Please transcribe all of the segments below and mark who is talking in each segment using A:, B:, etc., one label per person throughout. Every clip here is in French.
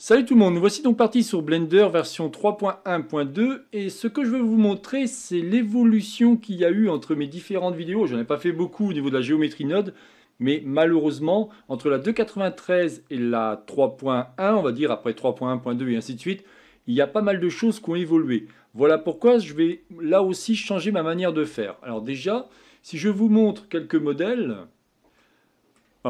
A: Salut tout le monde, nous voici donc parti sur Blender version 3.1.2 et ce que je veux vous montrer c'est l'évolution qu'il y a eu entre mes différentes vidéos. J'en ai pas fait beaucoup au niveau de la géométrie node, mais malheureusement entre la 2.93 et la 3.1, on va dire après 3.1.2 et ainsi de suite, il y a pas mal de choses qui ont évolué. Voilà pourquoi je vais là aussi changer ma manière de faire. Alors déjà, si je vous montre quelques modèles,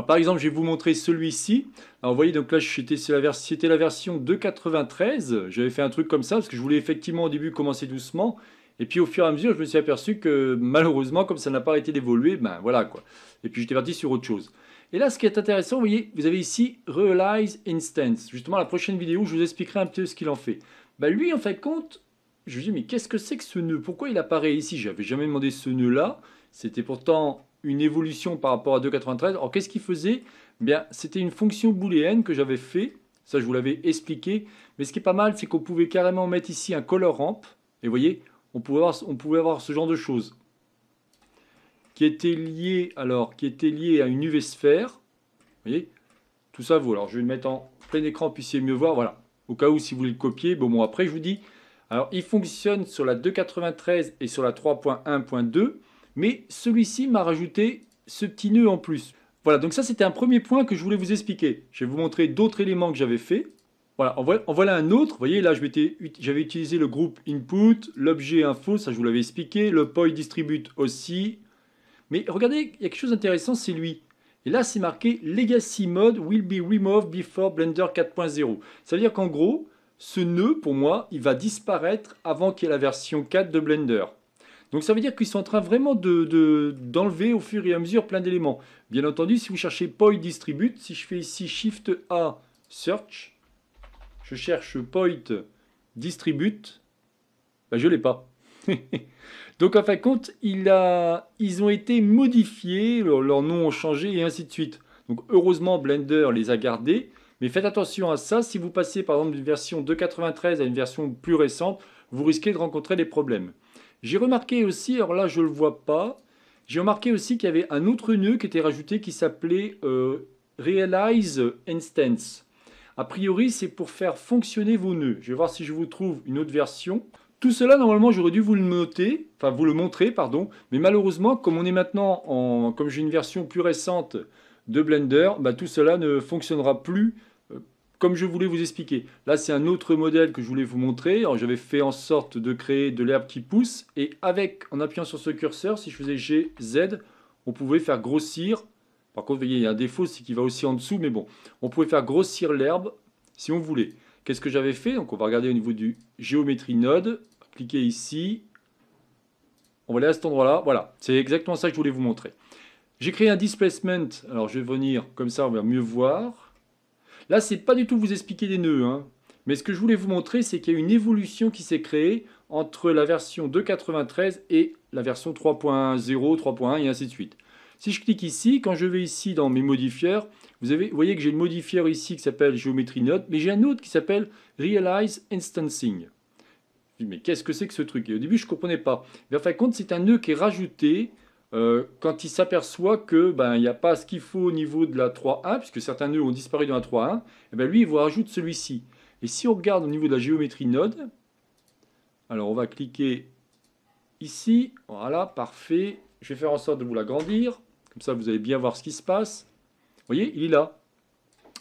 A: par exemple, je vais vous montrer celui-ci. Alors, vous voyez, donc là, c'était la, version 2.93. J'avais fait un truc comme ça parce que je voulais effectivement au début commencer doucement. Et puis, au fur et à mesure, je me suis aperçu que malheureusement, comme ça n'a pas arrêté d'évoluer, ben voilà quoi. Et puis, j'étais parti sur autre chose. Et là, ce qui est intéressant, vous voyez, vous avez ici Realize Instance. Justement, la prochaine vidéo, je vous expliquerai un peu ce qu'il en fait. Ben, lui, en fait, compte, je me dis, mais qu'est-ce que c'est que ce nœud Pourquoi il apparaît ici J'avais jamais demandé ce nœud-là. C'était pourtant une évolution par rapport à 2.93. Alors qu'est-ce qu'il faisait eh Bien, c'était une fonction booléenne que j'avais fait. Ça, je vous l'avais expliqué. Mais ce qui est pas mal, c'est qu'on pouvait carrément mettre ici un color ramp. Et vous voyez, on pouvait avoir, ce genre de choses qui était lié alors qui était lié à une UV sphère. Vous voyez, tout ça vaut. Alors je vais le mettre en plein écran, puissiez mieux voir. Voilà. Au cas où si vous voulez le copier, bon, bon après je vous dis. Alors il fonctionne sur la 2.93 et sur la 3.1.2 mais celui-ci m'a rajouté ce petit nœud en plus. Voilà, donc ça c'était un premier point que je voulais vous expliquer. Je vais vous montrer d'autres éléments que j'avais fait. Voilà, en voilà, un autre. Vous voyez, là, j'avais utilisé le groupe input, l'objet info, ça je vous l'avais expliqué, le poi distribute aussi. Mais regardez, il y a quelque chose d'intéressant, c'est lui. Et là, c'est marqué legacy mode will be removed before Blender 4.0. Ça veut dire qu'en gros, ce nœud, pour moi, il va disparaître avant qu'il y ait la version 4 de Blender. Donc ça veut dire qu'ils sont en train vraiment d'enlever de, d'enlever au fur et à mesure plein d'éléments. Bien entendu, si vous cherchez Point Distribute, si je fais ici Shift A Search, je cherche Point Distribute, ben, je ne l'ai pas. Donc en fin de compte, ils ont été modifiés, leurs leur noms ont changé et ainsi de suite. Donc heureusement, Blender les a gardés. Mais faites attention à ça, si vous passez par exemple d'une version 2.93 à une version plus récente, vous risquez de rencontrer des problèmes. J'ai remarqué aussi, alors là je ne le vois pas, j'ai remarqué aussi qu'il y avait un autre nœud qui était rajouté qui s'appelait euh, Realize Instance. A priori, c'est pour faire fonctionner vos nœuds. Je vais voir si je vous trouve une autre version. Tout cela, normalement, j'aurais dû vous le noter, enfin vous le montrer, pardon. Mais malheureusement, comme on est maintenant, en, comme j'ai une version plus récente de Blender, bah, tout cela ne fonctionnera plus comme je voulais vous expliquer, là c'est un autre modèle que je voulais vous montrer. j'avais fait en sorte de créer de l'herbe qui pousse et avec, en appuyant sur ce curseur, si je faisais G, Z, on pouvait faire grossir. Par contre, voyez, il y a un défaut, c'est qu'il va aussi en dessous, mais bon, on pouvait faire grossir l'herbe si on voulait. Qu'est-ce que j'avais fait Donc on va regarder au niveau du géométrie node, cliquez ici, on va aller à cet endroit-là, voilà, c'est exactement ça que je voulais vous montrer. J'ai créé un displacement, alors je vais venir comme ça, on va mieux voir. Là, c'est pas du tout vous expliquer des nœuds, hein. mais ce que je voulais vous montrer, c'est qu'il y a une évolution qui s'est créée entre la version 2.93 et la version 3.0, 3.1 et ainsi de suite. Si je clique ici, quand je vais ici dans mes modifieurs, vous, voyez que j'ai le modifieur ici qui s'appelle Géométrie Note, mais j'ai un autre qui s'appelle Realize Instancing. Mais qu'est-ce que c'est que ce truc au début, je ne comprenais pas. Mais en fin de compte, c'est un nœud qui est rajouté euh, quand il s'aperçoit que ben il n'y a pas ce qu'il faut au niveau de la 3.1, puisque certains nœuds ont disparu dans la 3.1, et eh ben lui il vous rajoute celui-ci. Et si on regarde au niveau de la géométrie node, alors on va cliquer ici, voilà, parfait. Je vais faire en sorte de vous l'agrandir, comme ça vous allez bien voir ce qui se passe. Vous voyez, il est là.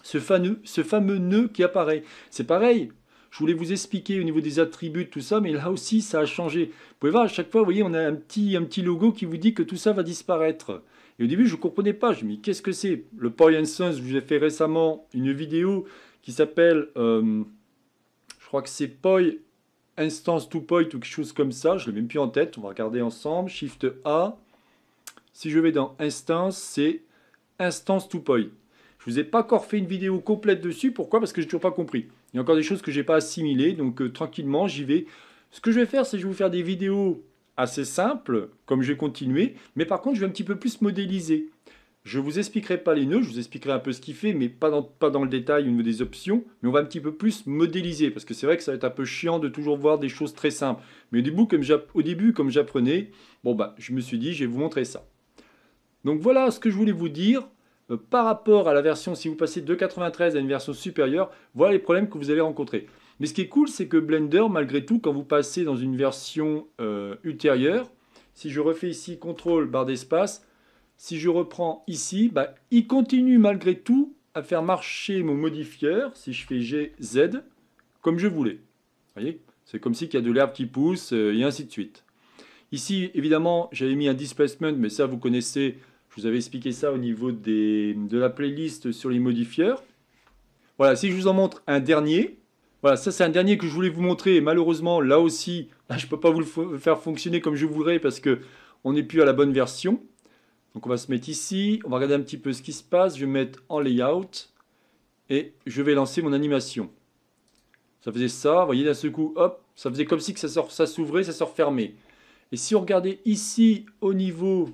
A: Ce ce fameux nœud qui apparaît. C'est pareil, je voulais vous expliquer au niveau des attributs, tout ça, mais là aussi, ça a changé. Vous pouvez voir, à chaque fois, vous voyez, on a un petit, un petit logo qui vous dit que tout ça va disparaître. Et au début, je ne comprenais pas. Je me dis, qu'est-ce que c'est Le POI instance, je vous ai fait récemment une vidéo qui s'appelle, euh, je crois que c'est Poi Instance to POI, ou quelque chose comme ça. Je ne l'ai même plus en tête. On va regarder ensemble. Shift A. Si je vais dans Instance, c'est Instance to POI. Je ne vous ai pas encore fait une vidéo complète dessus. Pourquoi Parce que je n'ai toujours pas compris. Il y a encore des choses que j'ai pas assimilées, donc euh, tranquillement, j'y vais. Ce que je vais faire, c'est que je vais vous faire des vidéos assez simples, comme je vais continuer, mais par contre, je vais un petit peu plus modéliser. Je vous expliquerai pas les nœuds, je vous expliquerai un peu ce qu'il fait, mais pas dans, pas dans le détail une des options, mais on va un petit peu plus modéliser, parce que c'est vrai que ça va être un peu chiant de toujours voir des choses très simples. Mais au début, comme, j'apprenais, bon bah, je me suis dit, je vais vous montrer ça. Donc voilà ce que je voulais vous dire. Euh, par rapport à la version, si vous passez de 93 à une version supérieure, voilà les problèmes que vous allez rencontrer. Mais ce qui est cool, c'est que Blender, malgré tout, quand vous passez dans une version euh, ultérieure, si je refais ici CTRL, barre d'espace, si je reprends ici, bah, il continue malgré tout à faire marcher mon modifieur, si je fais Z, comme je voulais. Vous voyez C'est comme si il y a de l'herbe qui pousse, euh, et ainsi de suite. Ici, évidemment, j'avais mis un displacement, mais ça, vous connaissez vous avais expliqué ça au niveau de la playlist sur les modifieurs. Voilà, si je vous en montre un dernier, voilà, ça c'est un dernier que je voulais vous montrer. Et malheureusement, là aussi, je ne peux pas vous le faire fonctionner comme je voudrais parce qu'on n'est plus à la bonne version. Donc on va se mettre ici, on va regarder un petit peu ce qui se passe. Je vais mettre en layout et je vais lancer mon animation. Ça faisait ça, vous voyez d'un seul coup, hop, ça faisait comme si que ça s'ouvrait, ça, ça se refermait. Et si on regardait ici au niveau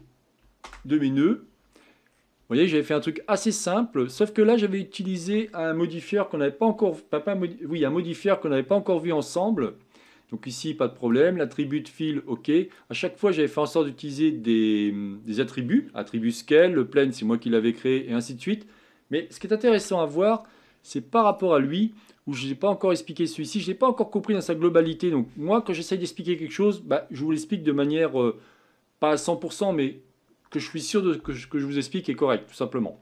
A: de mes nœuds. Vous voyez, j'avais fait un truc assez simple, sauf que là, j'avais utilisé un modifieur qu'on n'avait pas encore, oui, un qu'on pas encore vu ensemble. Donc ici, pas de problème. L'attribut de fil, OK. À chaque fois, j'avais fait en sorte d'utiliser des, attributs. Attribut scale, le plane, c'est moi qui l'avais créé, et ainsi de suite. Mais ce qui est intéressant à voir, c'est par rapport à lui, où je n'ai pas encore expliqué celui-ci, je n'ai pas encore compris dans sa globalité. Donc moi, quand j'essaye d'expliquer quelque chose, bah, je vous l'explique de manière, euh, pas à 100%, mais que je suis sûr de que je, que je vous explique est correct, tout simplement.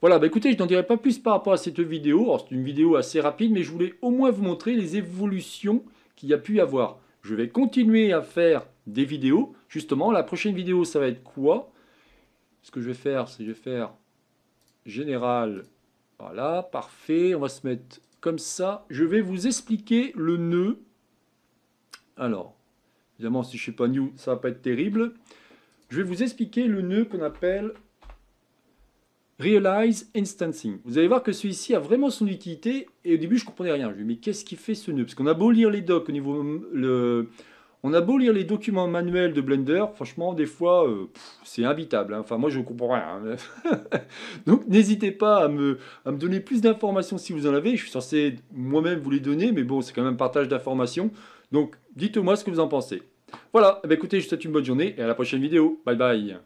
A: Voilà, bah écoutez, je n'en dirai pas plus par rapport à cette vidéo. c'est une vidéo assez rapide, mais je voulais au moins vous montrer les évolutions qu'il y a pu y avoir. Je vais continuer à faire des vidéos. Justement, la prochaine vidéo, ça va être quoi Ce que je vais faire, c'est je vais faire général. Voilà, parfait. On va se mettre comme ça. Je vais vous expliquer le nœud. Alors, évidemment, si je ne suis pas new, ça va pas être terrible. Je vais vous expliquer le nœud qu'on appelle Realize Instancing. Vous allez voir que celui-ci a vraiment son utilité. Et au début, je ne comprenais rien. Je me dis, mais qu'est-ce qui fait ce nœud Parce qu'on a beau lire les docs au niveau. On a beau lire les documents manuels de Blender, franchement, des fois, euh, c'est invitable. Hein. Enfin, moi, je ne comprends rien. Hein. Donc, n'hésitez pas à me, à me donner plus d'informations si vous en avez. Je suis censé moi-même vous les donner, mais bon, c'est quand même partage d'informations. Donc, dites-moi ce que vous en pensez. Voilà, bah écoutez, je vous souhaite une bonne journée et à la prochaine vidéo. Bye bye